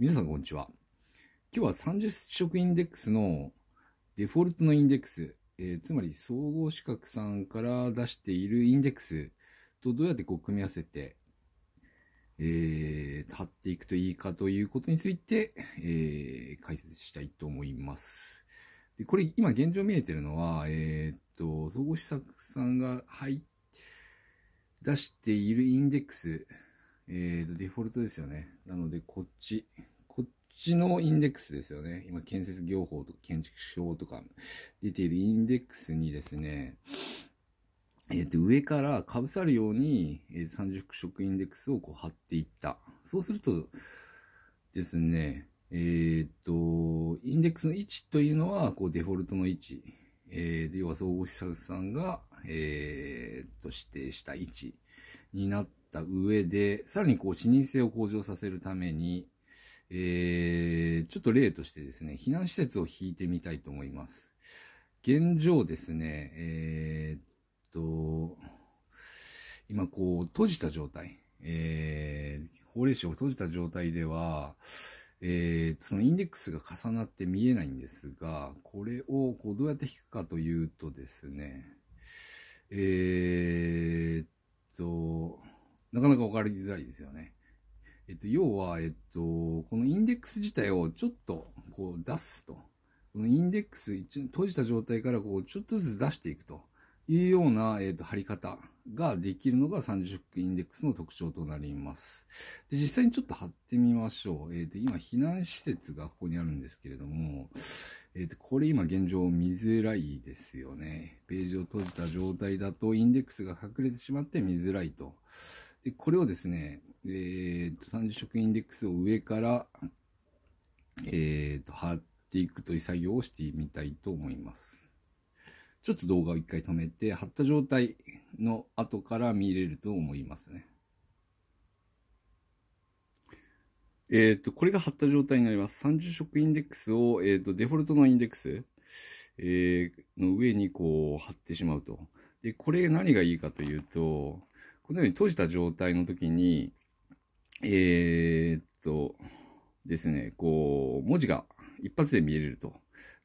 皆さんこんにちは。今日は30色インデックスのデフォルトのインデックス、えー、つまり総合資格さんから出しているインデックスとどうやってこう組み合わせて、えー、貼っていくといいかということについて、えー、解説したいと思います。でこれ今現状見えてるのは、えー、っと、総合資格さんがはい、出しているインデックスえーと、デフォルトですよね。なので、こっち。こっちのインデックスですよね。今、建設業法とか建築法とか出ているインデックスにですね、えっ、ー、と、上からかぶさるように、えー、30色インデックスをこう貼っていった。そうするとですね、えっ、ー、と、インデックスの位置というのは、こう、デフォルトの位置。えー、で、要は総合施策さんが、えっと、指定した位置になってった上で、さらにこう、視認性を向上させるために、えー、ちょっと例としてですね、避難施設を引いてみたいと思います。現状ですね、えー、っと、今こう、閉じた状態、えー、法令紙を閉じた状態では、えー、そのインデックスが重なって見えないんですが、これをこうどうやって引くかというとですね、えー、っと、なかなか分かりづらいですよね。えっと、要は、えっと、このインデックス自体をちょっとこう出すと。このインデックス閉じた状態からこうちょっとずつ出していくというような、えっと、貼り方ができるのが30インデックスの特徴となります。で、実際にちょっと貼ってみましょう。えっ、と、今、避難施設がここにあるんですけれども、えっ、と、これ今現状見づらいですよね。ページを閉じた状態だとインデックスが隠れてしまって見づらいとで、これをですね、えー、と、30色インデックスを上から、えー、と、貼っていくという作業をしてみたいと思います。ちょっと動画を一回止めて、貼った状態の後から見れると思いますね。えっ、ー、と、これが貼った状態になります。30色インデックスを、えっ、ー、と、デフォルトのインデックス、えー、の上にこう貼ってしまうと。で、これ何がいいかというと、このように閉じた状態の時に、えー、っとですね、こう、文字が一発で見えると。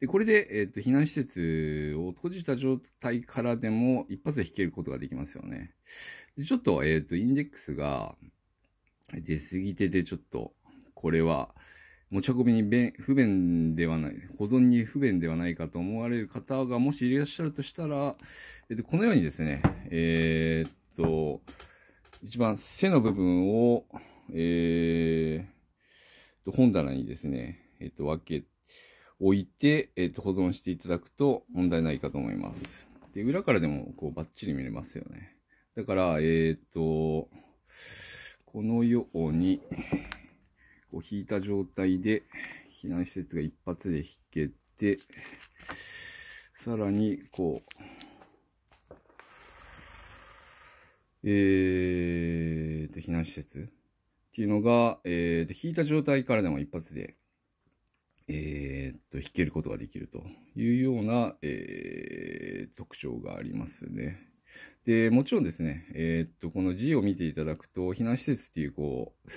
で、これで、えー、っと、避難施設を閉じた状態からでも一発で引けることができますよね。でちょっと、えー、っと、インデックスが出すぎてて、ちょっと、これは、持ち運びに不便ではない、保存に不便ではないかと思われる方がもしいらっしゃるとしたら、えっと、このようにですね、えー、っと、一番背の部分を、えー、と、本棚にですね、えっ、と、分け、置いて、えっ、と、保存していただくと問題ないかと思います。で、裏からでも、こう、バッチリ見れますよね。だから、えっ、と、このように、こう、引いた状態で、避難施設が一発で引けて、さらに、こう、えー、と、避難施設っていうのが、えー、と、引いた状態からでも一発で、えー、と、引けることができるというような、えー、特徴がありますね。で、もちろんですね、えー、っと、この字を見ていただくと、避難施設っていう、こう、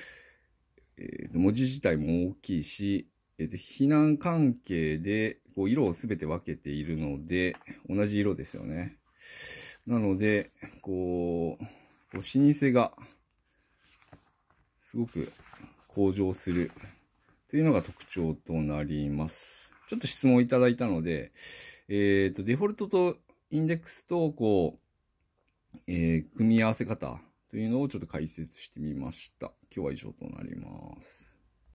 えー、文字自体も大きいし、えー、っと、避難関係で、こう、色をすべて分けているので、同じ色ですよね。なので、こう、老舗が、すごく向上するというのが特徴となります。ちょっと質問いただいたので、えっ、ー、と、デフォルトとインデックスと、こう、えー、組み合わせ方というのをちょっと解説してみました。今日は以上となります。